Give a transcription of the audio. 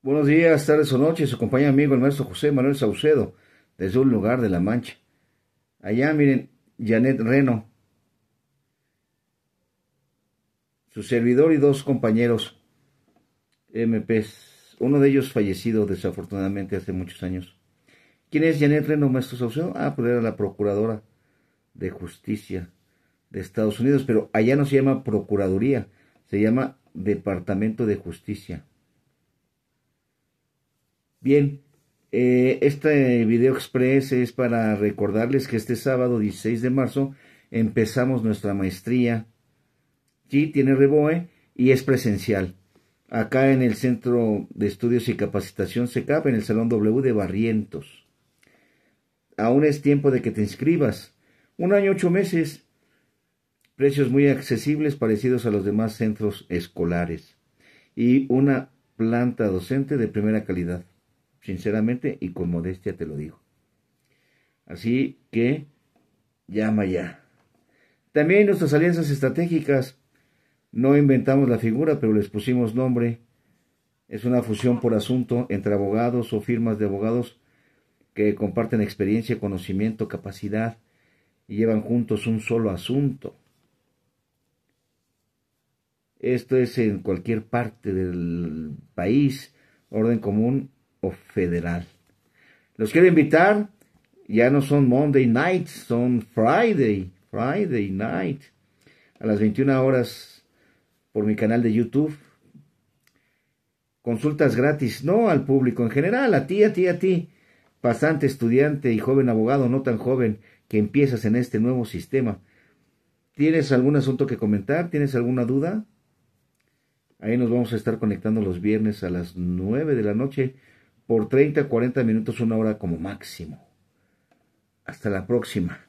Buenos días, tardes o noches. Su compañero amigo, el maestro José Manuel Saucedo, desde un lugar de La Mancha. Allá, miren, Janet Reno, su servidor y dos compañeros MPs, uno de ellos fallecido desafortunadamente hace muchos años. ¿Quién es Janet Reno, maestro Saucedo? Ah, pues era la procuradora de justicia de Estados Unidos, pero allá no se llama Procuraduría, se llama Departamento de Justicia. Bien, eh, este video express es para recordarles que este sábado 16 de marzo empezamos nuestra maestría. Sí, tiene reboe y es presencial. Acá en el Centro de Estudios y Capacitación CECAP, en el Salón W de Barrientos. Aún es tiempo de que te inscribas. Un año, ocho meses. Precios muy accesibles, parecidos a los demás centros escolares. Y una planta docente de primera calidad sinceramente y con modestia te lo digo. Así que llama ya. También nuestras alianzas estratégicas. No inventamos la figura, pero les pusimos nombre. Es una fusión por asunto entre abogados o firmas de abogados que comparten experiencia, conocimiento, capacidad y llevan juntos un solo asunto. Esto es en cualquier parte del país, orden común o federal. Los quiero invitar, ya no son Monday night, son Friday, Friday night, a las 21 horas por mi canal de YouTube. Consultas gratis, no al público en general, a ti, a ti, a ti, pasante, estudiante y joven abogado, no tan joven, que empiezas en este nuevo sistema. ¿Tienes algún asunto que comentar? ¿Tienes alguna duda? Ahí nos vamos a estar conectando los viernes a las 9 de la noche por 30, 40 minutos, una hora como máximo. Hasta la próxima.